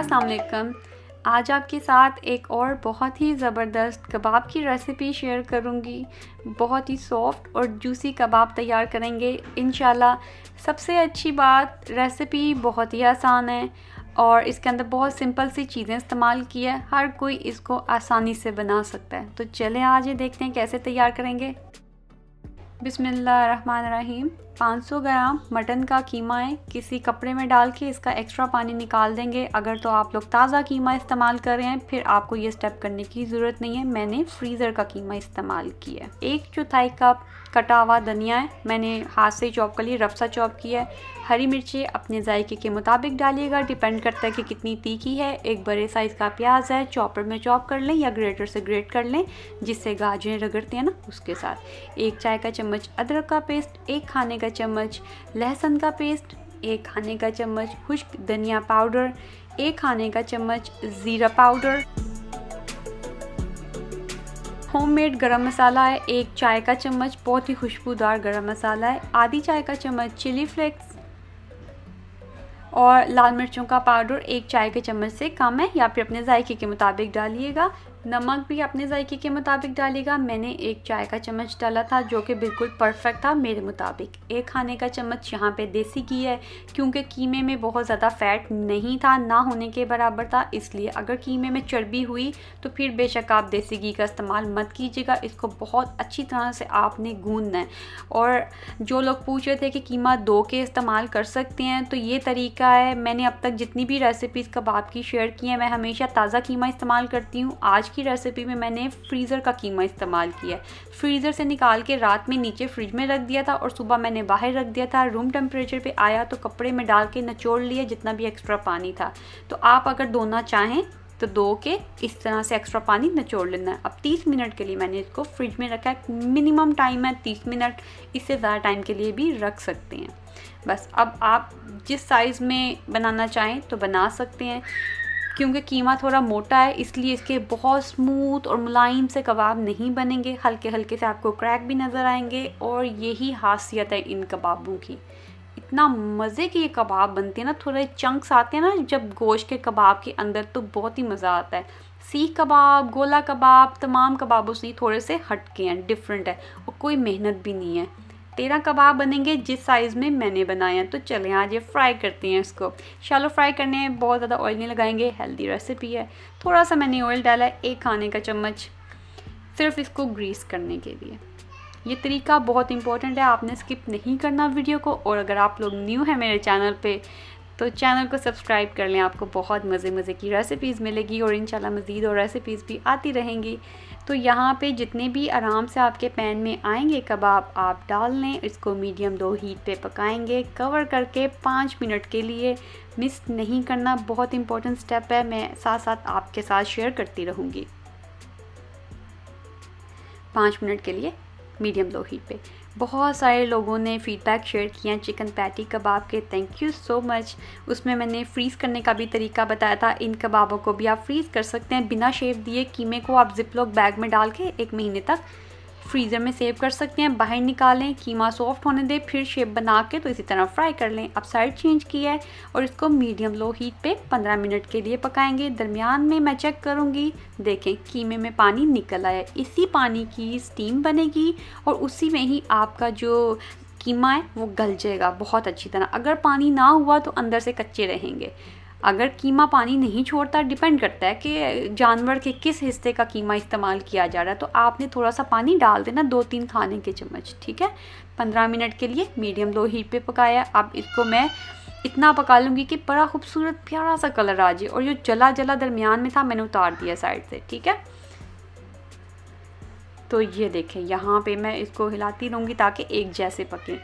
अस्सलाम वालेकुम आज आपके साथ एक और बहुत ही ज़बरदस्त कबाब की रेसिपी शेयर करूँगी बहुत ही सॉफ्ट और जूसी कबाब तैयार करेंगे इन सबसे अच्छी बात रेसिपी बहुत ही आसान है और इसके अंदर बहुत सिंपल सी चीज़ें इस्तेमाल की है हर कोई इसको आसानी से बना सकता है तो चलें आज ये देखते हैं कैसे तैयार करेंगे रहीम 500 ग्राम मटन का है किसी कपड़े में डाल के इसका एक्स्ट्रा पानी निकाल देंगे अगर तो आप लोग ताज़ा कीमा इस्तेमाल कर रहे हैं फिर आपको ये स्टेप करने की ज़रूरत नहीं है मैंने फ्रीज़र का कीमा इस्तेमाल किया है एक चौथाई कप कटा हुआ धनिया है मैंने हाथ से चॉप कर लिए रफ्सा चॉप किया है हरी मिर्ची अपने जायके के मुताबिक डालिएगा डिपेंड करता है कि कितनी तीखी है एक बड़े साइज़ का प्याज है चॉपर में चॉप कर लें या ग्रेटर से ग्रेट कर लें जिससे गाजरें रगड़ती हैं ना उसके साथ एक चाय का चम्मच अदरक का पेस्ट एक खाने का चम्मच लहसुन का पेस्ट एक खाने का चम्मच खुश्क धनिया पाउडर एक खाने का चम्मच ज़ीरा पाउडर होममेड गरम मसाला है एक चाय का चम्मच बहुत ही खुशबूदार गरम मसाला है आधी चाय का चम्मच चिली फ्लेक्स और लाल मिर्चों का पाउडर एक चाय के चम्मच से कम है या फिर अपने जायके के मुताबिक डालिएगा नमक भी अपने जायके के मुताबिक डालेगा मैंने एक चाय का चम्मच डाला था जो कि बिल्कुल परफेक्ट था मेरे मुताबिक एक खाने का चम्मच यहाँ पे देसी घी है क्योंकि कीमे में बहुत ज़्यादा फैट नहीं था ना होने के बराबर था इसलिए अगर कीमे में चर्बी हुई तो फिर बेशक आप देसी घी का इस्तेमाल मत कीजिएगा इसको बहुत अच्छी तरह से आपने गूंदना है और जो लोग पूछ रहे थे कि कीमा दो के इस्तेमाल कर सकते हैं तो ये तरीका है मैंने अब तक जितनी भी रेसिपीज़ कबाब की शेयर की हैं मैं हमेशा ताज़ा कीमा इस्तेमाल करती हूँ आज की रेसिपी में मैंने फ्रीज़र का कीमा इस्तेमाल किया है फ्रीज़र से निकाल के रात में नीचे फ्रिज में रख दिया था और सुबह मैंने बाहर रख दिया था रूम टेम्परेचर पे आया तो कपड़े में डाल के नचोड़ लिया जितना भी एक्स्ट्रा पानी था तो आप अगर धोना चाहें तो दो के इस तरह से एक्स्ट्रा पानी नचोड़ लेना है अब 30 मिनट के लिए मैंने इसको फ्रिज में रखा है मिनिमम टाइम है 30 मिनट इससे ज़्यादा टाइम के लिए भी रख सकते हैं बस अब आप जिस साइज़ में बनाना चाहें तो बना सकते हैं क्योंकि कीमा थोड़ा मोटा है इसलिए इसके बहुत स्मूथ और मुलायम से कबाब नहीं बनेंगे हल्के हल्के से आपको क्रैक भी नज़र आएंगे और यही खासियत है इन कबाबों की इतना मज़े के ये कबाब बनते हैं ना थोड़े चंक्स आते हैं ना जब गोश्त के कबाब के अंदर तो बहुत ही मज़ा आता है सीख कबाब गोला कबाब तमाम कबाबों से थोड़े से हटके हैं डिफरेंट है और कोई मेहनत भी नहीं है तेरह कबाब बनेंगे जिस साइज़ में मैंने बनाया तो चलें आज ये फ्राई करते हैं इसको शालो फ्राई करने हैं बहुत ज़्यादा ऑयल नहीं लगाएंगे हेल्दी रेसिपी है थोड़ा सा मैंने ऑयल डाला है एक खाने का चम्मच सिर्फ इसको ग्रीस करने के लिए ये तरीका बहुत इंपॉर्टेंट है आपने स्किप नहीं करना वीडियो को और अगर आप लोग न्यू हैं मेरे चैनल पे तो चैनल को सब्सक्राइब कर लें आपको बहुत मज़े मज़े की रेसिपीज़ मिलेगी और इन मज़ीद और रेसिपीज़ भी आती रहेंगी तो यहाँ पे जितने भी आराम से आपके पैन में आएंगे कबाब आप डाल लें इसको मीडियम दो हीट पे पकाएंगे कवर करके पाँच मिनट के लिए मिस नहीं करना बहुत इंपॉर्टेंट स्टेप है मैं साथ साथ आपके साथ शेयर करती रहूँगी पाँच मिनट के लिए मीडियम लो हीट पे बहुत सारे लोगों ने फ़ीडबैक शेयर किया चिकन पैटी कबाब के थैंक यू सो मच उसमें मैंने फ्रीज़ करने का भी तरीका बताया था इन कबाबों को भी आप फ्रीज़ कर सकते हैं बिना शेप दिए कीमे को आप जिप लोग बैग में डाल के एक महीने तक फ्रीज़र में सेव कर सकते हैं बाहर निकालें कीमा सॉफ्ट होने दें फिर शेप बना के तो इसी तरह फ्राई कर लें अब साइड चेंज की है और इसको मीडियम लो हीट पे 15 मिनट के लिए पकाएंगे दरमियान में मैं चेक करूँगी देखें कीमे में पानी निकल आया इसी पानी की स्टीम बनेगी और उसी में ही आपका जो कीमा है वो गल जाएगा बहुत अच्छी तरह अगर पानी ना हुआ तो अंदर से कच्चे रहेंगे अगर कीमा पानी नहीं छोड़ता डिपेंड करता है कि जानवर के किस हिस्से का कीमा इस्तेमाल किया जा रहा है तो आपने थोड़ा सा पानी डाल देना दो तीन खाने के चम्मच ठीक है पंद्रह मिनट के लिए मीडियम लो हीट पे पकाया अब इसको मैं इतना पका लूँगी कि बड़ा खूबसूरत प्यारा सा कलर आ जाए और जो जला जला दरमियान में था मैंने उतार दिया साइड से ठीक है तो ये देखें यहाँ पे मैं इसको हिलाती रहूँगी ताकि एक जैसे पके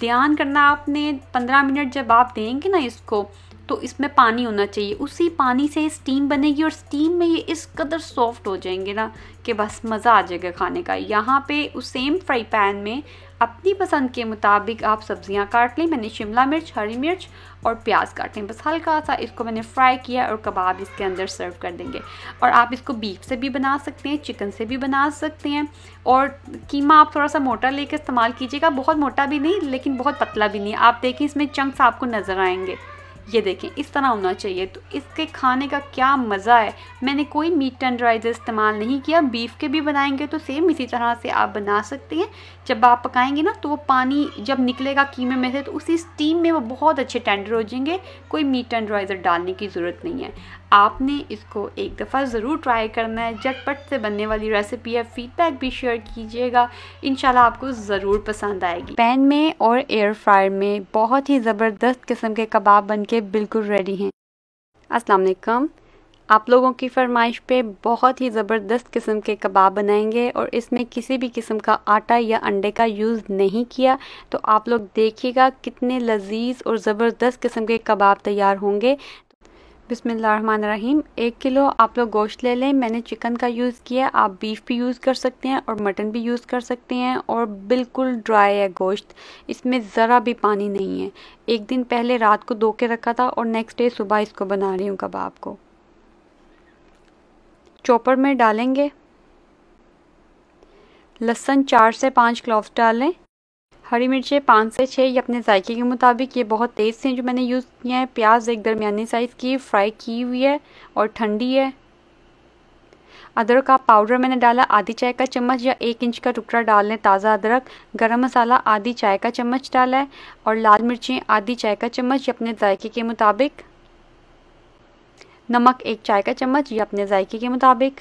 ध्यान करना आपने पंद्रह मिनट जब आप देंगे ना इसको तो इसमें पानी होना चाहिए उसी पानी से स्टीम बनेगी और स्टीम में ये इस कदर सॉफ्ट हो जाएंगे ना कि बस मज़ा आ जाएगा खाने का यहाँ पे उस सेम फ्राई पैन में अपनी पसंद के मुताबिक आप सब्ज़ियाँ काट लें मैंने शिमला मिर्च हरी मिर्च और प्याज काट लें बस हल्का सा इसको मैंने फ्राई किया और कबाब इसके अंदर सर्व कर देंगे और आप इसको बीफ से भी बना सकते हैं चिकन से भी बना सकते हैं और कीमा आप थोड़ा सा मोटा लेकर इस्तेमाल कीजिएगा बहुत मोटा भी नहीं लेकिन बहुत पतला भी नहीं आप देखें इसमें चंक्स आपको नज़र आएंगे ये देखें इस तरह होना चाहिए तो इसके खाने का क्या मज़ा है मैंने कोई मीट टेंडराइज़र इस्तेमाल नहीं किया बीफ के भी बनाएंगे तो सेम इसी तरह से आप बना सकते हैं जब आप पकाएंगे ना तो वो पानी जब निकलेगा कीमे में से तो उसी स्टीम में वो बहुत अच्छे टेंडर हो जाएंगे कोई मीट टेंडराइज़र डालने की ज़रूरत नहीं है आपने इसको एक दफ़ा ज़रूर ट्राई करना है झटपट से बनने वाली रेसिपी है फीडबैक भी शेयर कीजिएगा इन आपको ज़रूर पसंद आएगी पैन में और एयर फ्रायर में बहुत ही ज़बरदस्त किस्म के कबाब के बिल्कुल रेडी हैं असलम आप लोगों की फरमाइश पे बहुत ही ज़बरदस्त किस्म के कबाब बनाएंगे और इसमें किसी भी किस्म का आटा या अंडे का यूज़ नहीं किया तो आप लोग देखिएगा कितने लजीज और ज़बरदस्त किस्म के कबाब तैयार होंगे बिसमीम एक किलो आप लोग गोश्त ले लें मैंने चिकन का यूज़ किया आप बीफ भी यूज़ कर सकते हैं और मटन भी यूज़ कर सकते हैं और बिल्कुल ड्राई है गोश्त इसमें ज़रा भी पानी नहीं है एक दिन पहले रात को धो के रखा था और नेक्स्ट डे सुबह इसको बना रही हूँ कबाब को चॉपर में डालेंगे लहसन चार से पाँच क्लॉव्स डालें हरी मिर्चें पाँच से छः ये अपने जायके के मुताबिक ये बहुत तेज़ से जो मैंने यूज़ किए हैं प्याज एक दरमियानी साइज़ की फ्राई की हुई है और ठंडी है अदरक का पाउडर मैंने डाला आधी चाय का चम्मच या एक इंच का टुकड़ा डाल लें ताज़ा अदरक गरम मसाला आधी चाय का चम्मच डाला है और लाल मिर्चें आधी चाय का चम्मच या अपने जायके के मुताबिक नमक एक चाय का चम्मच या अपने जायके के मुताबिक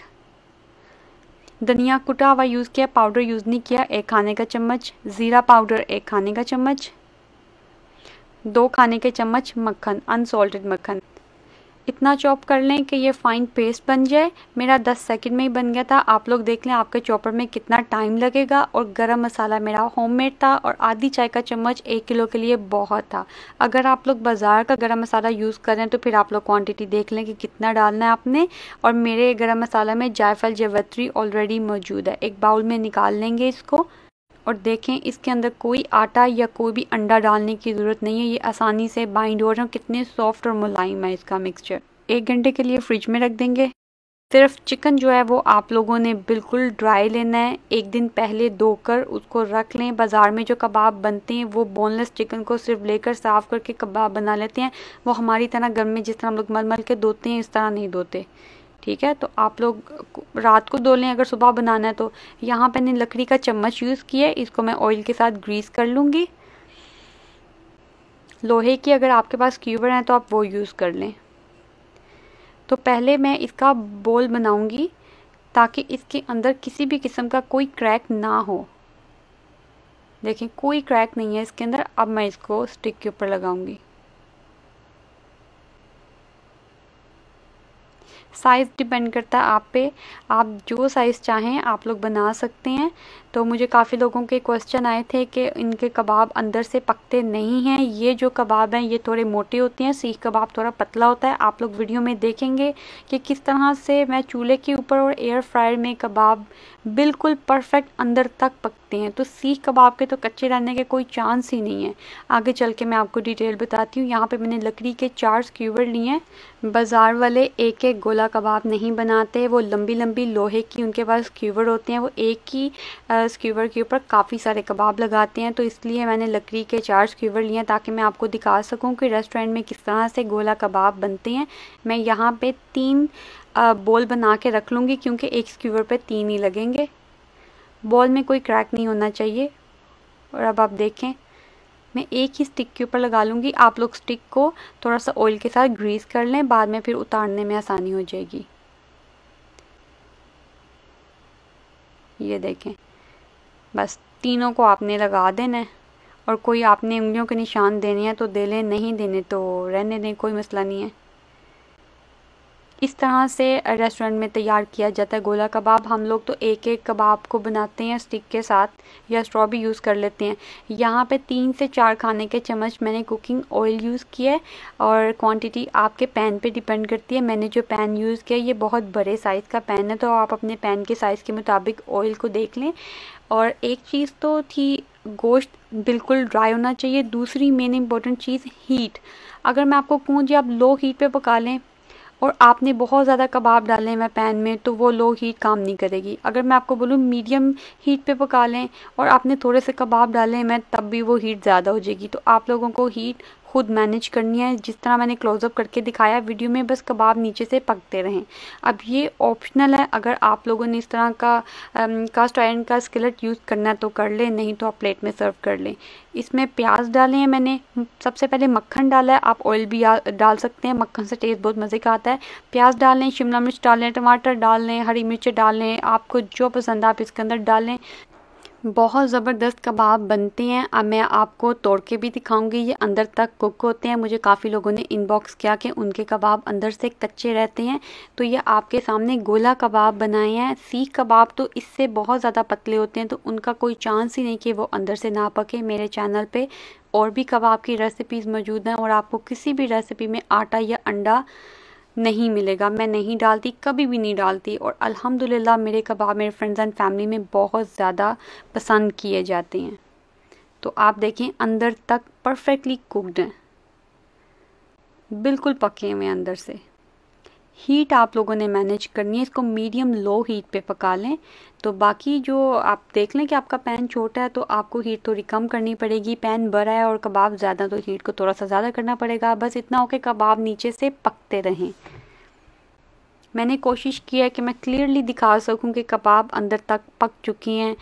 धनिया कुटा हुआ यूज़ किया पाउडर यूज़ नहीं किया एक खाने का चम्मच ज़ीरा पाउडर एक खाने का चम्मच दो खाने के चम्मच मक्खन अनसॉल्टेड मक्खन इतना चॉप कर लें कि ये फाइन पेस्ट बन जाए मेरा 10 सेकंड में ही बन गया था आप लोग देख लें आपके चॉपर में कितना टाइम लगेगा और गरम मसाला मेरा होममेड था और आधी चाय का चम्मच एक किलो के लिए बहुत था अगर आप लोग बाज़ार का गरम मसाला यूज़ करें तो फिर आप लोग क्वान्टिटी देख लें कि कितना डालना है आपने और मेरे गर्म मसाला में जायफल जवत्री ऑलरेडी मौजूद है एक बाउल में निकाल लेंगे इसको और देखें इसके अंदर कोई आटा या कोई भी अंडा डालने की ज़रूरत नहीं है ये आसानी से बाइंड हो रहा है कितने सॉफ्ट और मुलायम है इसका मिक्सचर एक घंटे के लिए फ्रिज में रख देंगे सिर्फ चिकन जो है वो आप लोगों ने बिल्कुल ड्राई लेना है एक दिन पहले धोकर उसको रख लें बाज़ार में जो कबाब बनते हैं वो बोनलेस चिकन को सिर्फ लेकर साफ़ करके कबाब बना लेते हैं वो हमारी तरह गर्म में जिस तरह हम लोग मल मल के धोते हैं इस तरह नहीं धोते ठीक है तो आप लोग रात को धो लें अगर सुबह बनाना है तो यहाँ पे मैंने लकड़ी का चम्मच यूज़ किया है इसको मैं ऑयल के साथ ग्रीस कर लूँगी लोहे की अगर आपके पास क्यूबर हैं तो आप वो यूज़ कर लें तो पहले मैं इसका बोल बनाऊँगी ताकि इसके अंदर किसी भी किस्म का कोई क्रैक ना हो देखें कोई क्रैक नहीं है इसके अंदर अब मैं इसको स्टिक के ऊपर लगाऊंगी साइज़ डिपेंड करता है आप पे आप जो साइज़ चाहें आप लोग बना सकते हैं तो मुझे काफ़ी लोगों के क्वेश्चन आए थे कि इनके कबाब अंदर से पकते नहीं हैं ये जो कबाब हैं ये थोड़े मोटे होते हैं सीख कबाब थोड़ा पतला होता है आप लोग वीडियो में देखेंगे कि किस तरह से मैं चूल्हे के ऊपर और एयर फ्रायर में कबाब बिल्कुल परफेक्ट अंदर तक पकते हैं तो सीख कबाब के तो कच्चे रहने के कोई चांस ही नहीं है आगे चल के मैं आपको डिटेल बताती हूँ यहाँ पर मैंने लकड़ी के चार स्क्यूबर लिए हैं बाज़ार वाले एक एक गोला कबाब नहीं बनाते वो लंबी लंबी लोहे की उनके पास स्क्यूबर होते हैं वो एक ही स्क्यूवर के ऊपर काफ़ी सारे कबाब लगाते हैं तो इसलिए मैंने लकड़ी के चार स्क्यूवर लिए ताकि मैं आपको दिखा सकूं कि रेस्टोरेंट में किस तरह से गोला कबाब बनते हैं मैं यहाँ पे तीन बोल बना के रख लूँगी क्योंकि एक स्क्यूवर पे तीन ही लगेंगे बॉल में कोई क्रैक नहीं होना चाहिए और अब आप देखें मैं एक ही स्टिक के ऊपर लगा लूँगी आप लोग स्टिक को थोड़ा सा ऑयल के साथ ग्रीस कर लें बाद में फिर उतारने में आसानी हो जाएगी ये देखें बस तीनों को आपने लगा देना है और कोई आपने उंगलियों के निशान देने हैं तो दे लें नहीं देने तो रहने दें कोई मसला नहीं है इस तरह से रेस्टोरेंट में तैयार किया जाता है गोला कबाब हम लोग तो एक एक कबाब को बनाते हैं स्टिक के साथ या स्ट्रॉ भी यूज़ कर लेते हैं यहाँ पे तीन से चार खाने के चम्मच मैंने कुकिंग ऑयल यूज़ किया है और क्वांटिटी आपके पैन पे डिपेंड करती है मैंने जो पैन यूज़ किया ये बहुत बड़े साइज़ का पैन है तो आप अपने पैन के साइज़ के मुताबिक ऑयल को देख लें और एक चीज़ तो थी गोश्त बिल्कुल ड्राई होना चाहिए दूसरी मेन इम्पोर्टेंट चीज़ हीट अगर मैं आपको कहूँ जी आप लो हीट पे पका लें और आपने बहुत ज़्यादा कबाब डाले हैं पैन में तो वो लो हीट काम नहीं करेगी अगर मैं आपको बोलूँ मीडियम हीट पे पका लें और आपने थोड़े से कबाब डाले हैं मैं तब भी वो हीट ज़्यादा हो जाएगी तो आप लोगों को हीट खुद मैनेज करनी है जिस तरह मैंने क्लोजअप करके दिखाया वीडियो में बस कबाब नीचे से पकते रहें अब ये ऑप्शनल है अगर आप लोगों ने इस तरह का कास्ट आयरन का स्किलट यूज़ करना है तो कर लें नहीं तो आप प्लेट में सर्व कर लें इसमें प्याज डाले हैं मैंने सबसे पहले मक्खन डाला है आप ऑयल भी डाल सकते हैं मक्खन से टेस्ट बहुत मज़े का आता है प्याज डाल लें शिमला मिर्च डाल लें टमाटर डाल लें हरी मिर्च डाल लें आपको जो पसंद है आप इसके अंदर डालें बहुत ज़बरदस्त कबाब बनते हैं अब मैं आपको तोड़ के भी दिखाऊंगी ये अंदर तक कुक होते हैं मुझे काफ़ी लोगों ने इनबॉक्स किया कि उनके कबाब अंदर से कच्चे रहते हैं तो ये आपके सामने गोला कबाब बनाए हैं सीख कबाब तो इससे बहुत ज़्यादा पतले होते हैं तो उनका कोई चांस ही नहीं कि वो अंदर से ना पके मेरे चैनल पर और भी कबाब की रेसिपीज़ मौजूद हैं और आपको किसी भी रेसिपी में आटा या अंडा नहीं मिलेगा मैं नहीं डालती कभी भी नहीं डालती और अल्हम्दुलिल्लाह मेरे कबाब मेरे फ्रेंड्स एंड फैमिली में बहुत ज़्यादा पसंद किए जाते हैं तो आप देखें अंदर तक परफेक्टली कुकड हैं बिल्कुल पके हुए अंदर से हीट आप लोगों ने मैनेज करनी है इसको मीडियम लो हीट पे पका लें तो बाकी जो आप देख लें कि आपका पैन छोटा है तो आपको हीट थोड़ी कम करनी पड़ेगी पैन बड़ा है और कबाब ज़्यादा तो हीट को थोड़ा सा ज़्यादा करना पड़ेगा बस इतना हो कि कबाब नीचे से पकते रहें मैंने कोशिश की है कि मैं क्लियरली दिखा सकूं कि कबाब अंदर तक पक चुकी हैं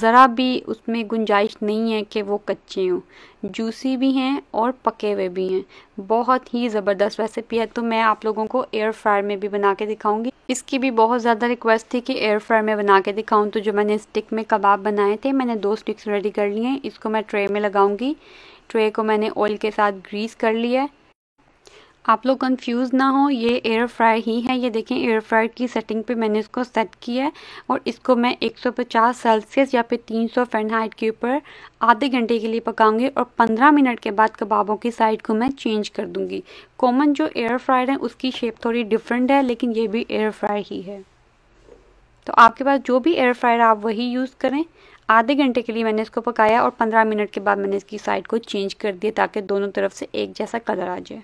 ज़रा भी उसमें गुंजाइश नहीं है कि वो कच्चे हों जूसी भी हैं और पके हुए भी हैं बहुत ही ज़बरदस्त रेसिपी है तो मैं आप लोगों को एयर फ्रायर में भी बना के दिखाऊंगी इसकी भी बहुत ज़्यादा रिक्वेस्ट थी कि एयर फ्रायर में बना के दिखाऊँ तो जो मैंने स्टिक में कबाब बनाए थे मैंने दो स्टिक्स रेडी कर लिए हैं इसको मैं ट्रे में लगाऊँगी ट्रे को मैंने ऑयल के साथ ग्रीस कर लिया है आप लोग कंफ्यूज ना हो ये एयर फ्रायर ही है ये देखें एयर फ्रायर की सेटिंग पे मैंने इसको सेट किया है और इसको मैं 150 सेल्सियस या फिर 300 सौ फेनहाइट के ऊपर आधे घंटे के लिए पकाऊंगी और 15 मिनट के बाद कबाबों की साइड को मैं चेंज कर दूंगी कॉमन जो एयर फ्रायर है उसकी शेप थोड़ी डिफरेंट है लेकिन ये भी एयर फ्रायर ही है तो आपके पास जो भी एयर फ्रायर आप वही यूज़ करें आधे घंटे के लिए मैंने इसको पकाया और 15 मिनट के बाद मैंने इसकी साइड को चेंज कर दिया ताकि दोनों तरफ से एक जैसा कलर आ जाए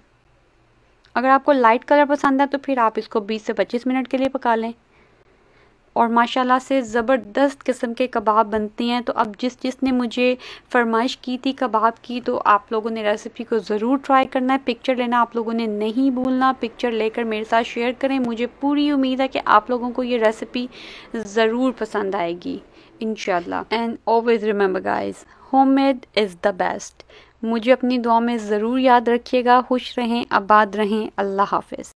अगर आपको लाइट कलर पसंद है तो फिर आप इसको 20 से 25 मिनट के लिए पका लें और माशाल्लाह से ज़बरदस्त किस्म के कबाब बनते हैं तो अब जिस जिसने मुझे फरमाइश की थी कबाब की तो आप लोगों ने रेसिपी को ज़रूर ट्राई करना है पिक्चर लेना आप लोगों ने नहीं भूलना पिक्चर लेकर मेरे साथ शेयर करें मुझे पूरी उम्मीद है कि आप लोगों को ये रेसिपी ज़रूर पसंद आएगी in and always remember guys home made is the best मुझे अपनी दुआ में ज़रूर याद रखिएगा खुश रहें आबाद रहें अल्लाह हाफिज़